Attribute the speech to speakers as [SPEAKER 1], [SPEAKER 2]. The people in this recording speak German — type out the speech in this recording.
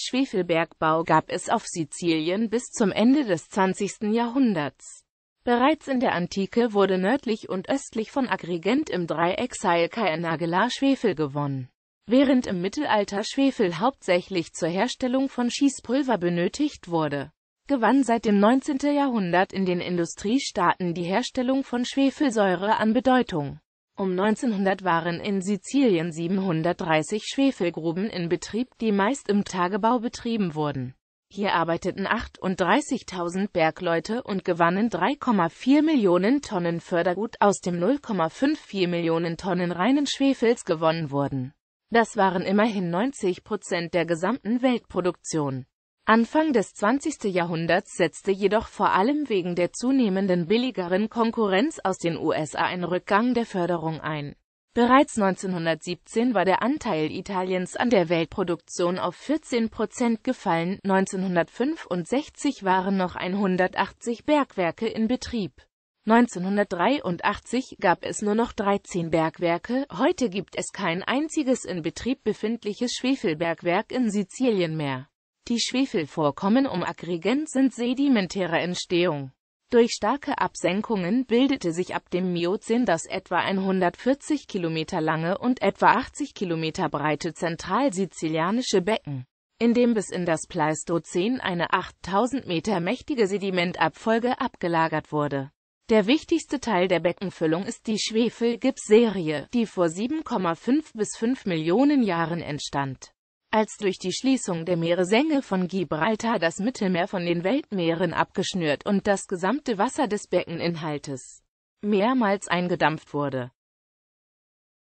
[SPEAKER 1] Schwefelbergbau gab es auf Sizilien bis zum Ende des 20. Jahrhunderts. Bereits in der Antike wurde nördlich und östlich von Agrigent im Dreieck Saelcae-Nagelar Schwefel gewonnen. Während im Mittelalter Schwefel hauptsächlich zur Herstellung von Schießpulver benötigt wurde, gewann seit dem 19. Jahrhundert in den Industriestaaten die Herstellung von Schwefelsäure an Bedeutung. Um 1900 waren in Sizilien 730 Schwefelgruben in Betrieb, die meist im Tagebau betrieben wurden. Hier arbeiteten 38.000 Bergleute und gewannen 3,4 Millionen Tonnen Fördergut, aus dem 0,54 Millionen Tonnen reinen Schwefels gewonnen wurden. Das waren immerhin 90 Prozent der gesamten Weltproduktion. Anfang des 20. Jahrhunderts setzte jedoch vor allem wegen der zunehmenden billigeren Konkurrenz aus den USA ein Rückgang der Förderung ein. Bereits 1917 war der Anteil Italiens an der Weltproduktion auf 14 Prozent gefallen, 1965 waren noch 180 Bergwerke in Betrieb. 1983 gab es nur noch 13 Bergwerke, heute gibt es kein einziges in Betrieb befindliches Schwefelbergwerk in Sizilien mehr. Die Schwefelvorkommen um Agrigent sind sedimentärer Entstehung. Durch starke Absenkungen bildete sich ab dem Miozän das etwa 140 Kilometer lange und etwa 80 Kilometer breite zentralsizilianische Becken, in dem bis in das Pleistozän eine 8000 Meter mächtige Sedimentabfolge abgelagert wurde. Der wichtigste Teil der Beckenfüllung ist die schwefelgips die vor 7,5 bis 5 Millionen Jahren entstand als durch die Schließung der Meeresänge von Gibraltar das Mittelmeer von den Weltmeeren abgeschnürt und das gesamte Wasser des Beckeninhaltes mehrmals eingedampft wurde